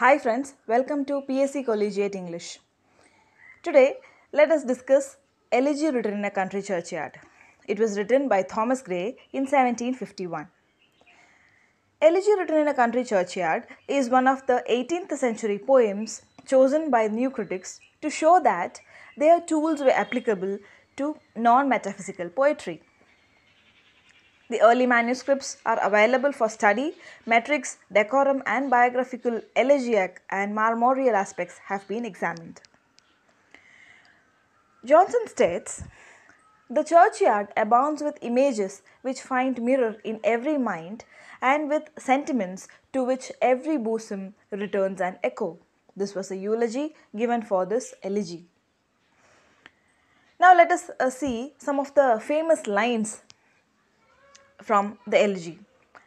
Hi friends, welcome to PSC Collegiate English. Today, let us discuss Elegy written in a country churchyard. It was written by Thomas Gray in 1751. Elegy written in a country churchyard is one of the 18th century poems chosen by new critics to show that their tools were applicable to non-metaphysical poetry. The early manuscripts are available for study. Metrics, decorum, and biographical, elegiac, and marmorial aspects have been examined. Johnson states The churchyard abounds with images which find mirror in every mind and with sentiments to which every bosom returns an echo. This was a eulogy given for this elegy. Now, let us uh, see some of the famous lines from the elegy.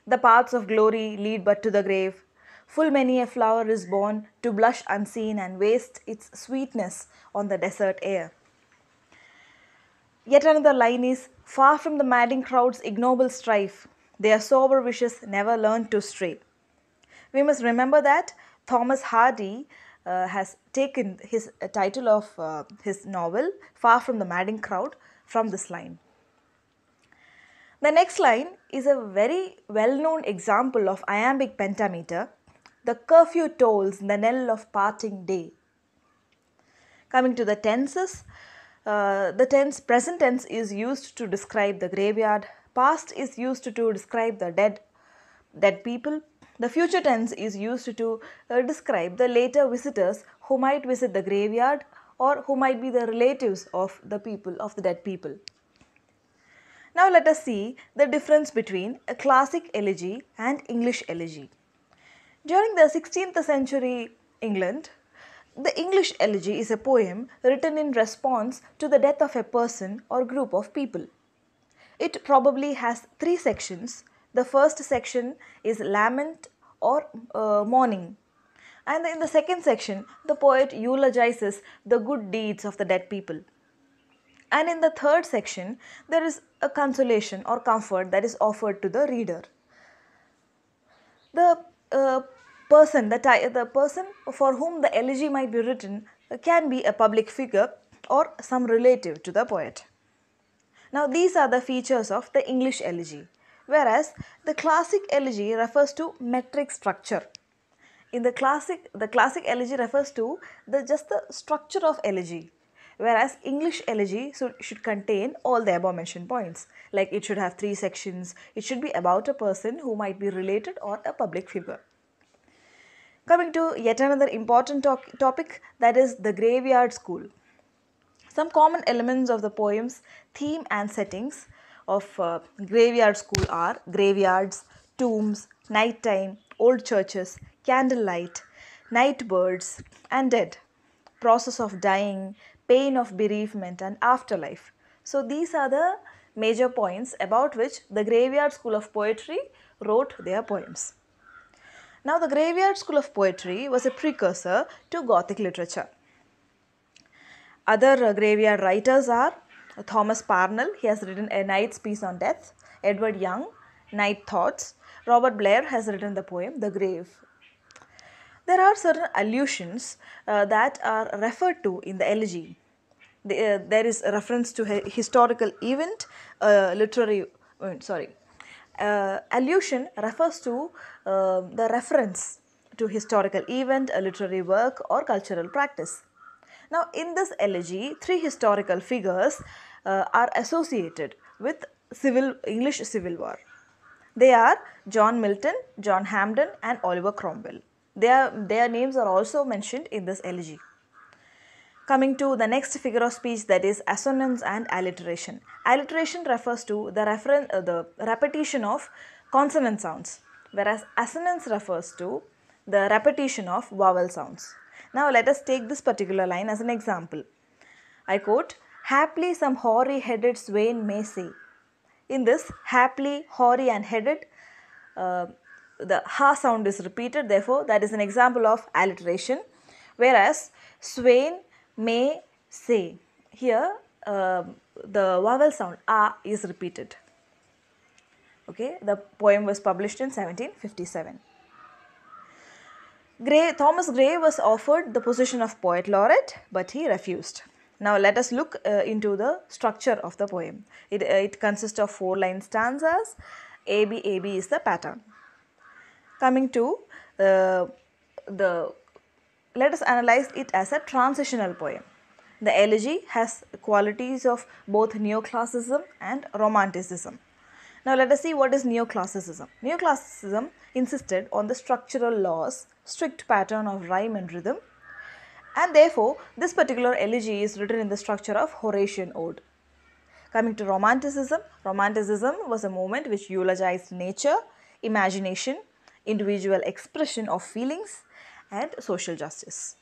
The paths of glory lead but to the grave. Full many a flower is born to blush unseen and waste its sweetness on the desert air. Yet another line is Far from the madding crowd's ignoble strife, their sober wishes never learn to stray. We must remember that Thomas Hardy uh, has taken his uh, title of uh, his novel, Far from the Madding Crowd, from this line. The next line is a very well-known example of iambic pentameter. The curfew tolls the knell of parting day. Coming to the tenses, uh, the tense present tense is used to describe the graveyard. Past is used to, describe the dead, dead people. The future tense is used to uh, describe the later visitors who might visit the graveyard or who might be the relatives of the people of the dead people. Now let us see the difference between a classic elegy and English elegy. During the 16th century England, the English elegy is a poem written in response to the death of a person or group of people. It probably has three sections. The first section is lament or uh, mourning. And in the second section, the poet eulogizes the good deeds of the dead people. And in the third section, there is a consolation or comfort that is offered to the reader. The uh, person, the, the person for whom the elegy might be written can be a public figure or some relative to the poet. Now, these are the features of the English elegy, whereas the classic elegy refers to metric structure. In the classic, the classic elegy refers to the, just the structure of elegy whereas English elegy should contain all the above mentioned points. Like it should have three sections, it should be about a person who might be related or a public figure. Coming to yet another important to- topic that is the graveyard school. Some common elements of the poem's theme and settings of uh, graveyard school are graveyards, tombs, nighttime, old churches, candlelight, night birds, and dead, process of dying, pain of bereavement, and afterlife. So, these are the major points about which the Graveyard School of Poetry wrote their poems. Now, the Graveyard School of Poetry was a precursor to Gothic literature. Other uh, graveyard writers are Thomas Parnell, he has written A night's Piece on Death, Edward Young, Night Thoughts, Robert Blair has written the poem The Grave there are certain allusions uh, that are referred to in the elegy. The, uh, there is a reference to a historical event, uh, literary, uh, sorry, uh, allusion refers to um, the reference to historical event, a literary work or cultural practice. Now in this elegy, three historical figures uh, are associated with civil English civil war. They are John Milton, John Hampden and Oliver Cromwell. Their, their names are also mentioned in this elegy. Coming to the next figure of speech that is assonance and alliteration. Alliteration refers to the, referen- uh, the repetition of consonant sounds whereas assonance refers to the repetition of vowel sounds. Now let us take this particular line as an example. I quote, Haply some hoary headed swain may say. In this, haply, hoary and headed, uh, the ha sound is repeated therefore that is an example of alliteration whereas swain may say here uh, the vowel sound a is repeated okay the poem was published in 1757 Gray, Thomas Gray was offered the position of poet laureate but he refused. Now let us look uh, into the structure of the poem. It, uh, it consists of four line stanzas. ABAB is the pattern. Coming to uh, the, let us analyze it as a transitional poem. The elegy has qualities of both neoclassicism and romanticism. Now let us see what is neoclassicism. Neoclassicism insisted on the structural laws, strict pattern of rhyme and rhythm and therefore this particular elegy is written in the structure of Horatian ode. Coming to Romanticism, Romanticism was a movement which eulogized nature, imagination individual expression of feelings and social justice.